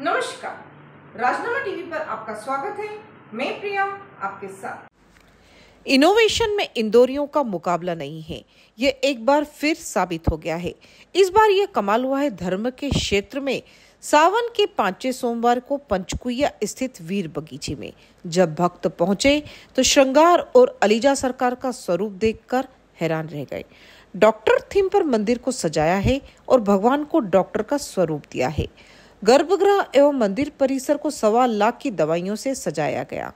नमस्कार राजनामा टीवी पर आपका स्वागत है मैं प्रिया आपके साथ इनोवेशन में इंदौरियों का मुकाबला नहीं है ये एक बार फिर साबित हो गया है इस बार यह कमाल हुआ है धर्म के क्षेत्र में सावन के पांचवें सोमवार को पंचकुया स्थित वीर बगीचे में जब भक्त पहुंचे तो श्रृंगार और अलीजा सरकार का स्वरूप देखकर हैरान रह गए डॉक्टर थीम पर मंदिर को सजाया है और भगवान को डॉक्टर का स्वरूप दिया है गर्भगृह एवं मंदिर परिसर को सवा लाख की दवाइयों से सजाया गया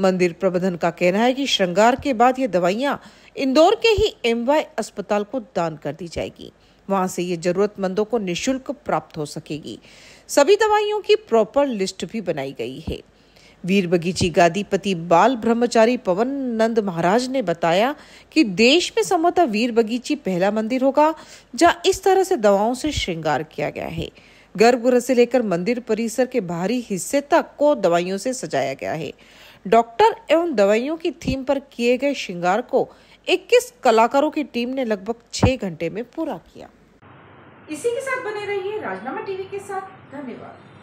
मंदिर प्रबंधन का कहना है कि श्रृंगार के बाद ये दवाइयां इंदौर के ही एम अस्पताल को दान कर दी जाएगी वहां से ये जरूरतमंदों को निशुल्क प्राप्त हो सकेगी सभी दवाइयों की प्रॉपर लिस्ट भी बनाई गई है वीर बगीची गादीपति बाल ब्रह्मचारी पवन नंद महाराज ने बताया कि देश में संभवतः वीर बगीची पहला मंदिर होगा जहां इस तरह से दवाओं से श्रृंगार किया गया है गर्भगृह से लेकर मंदिर परिसर के बाहरी हिस्से तक को दवाइयों से सजाया गया है डॉक्टर एवं दवाइयों की थीम पर किए गए श्रृंगार को 21 कलाकारों की टीम ने लगभग छह घंटे में पूरा किया इसी के साथ बने रहिए राजनामा टीवी के साथ धन्यवाद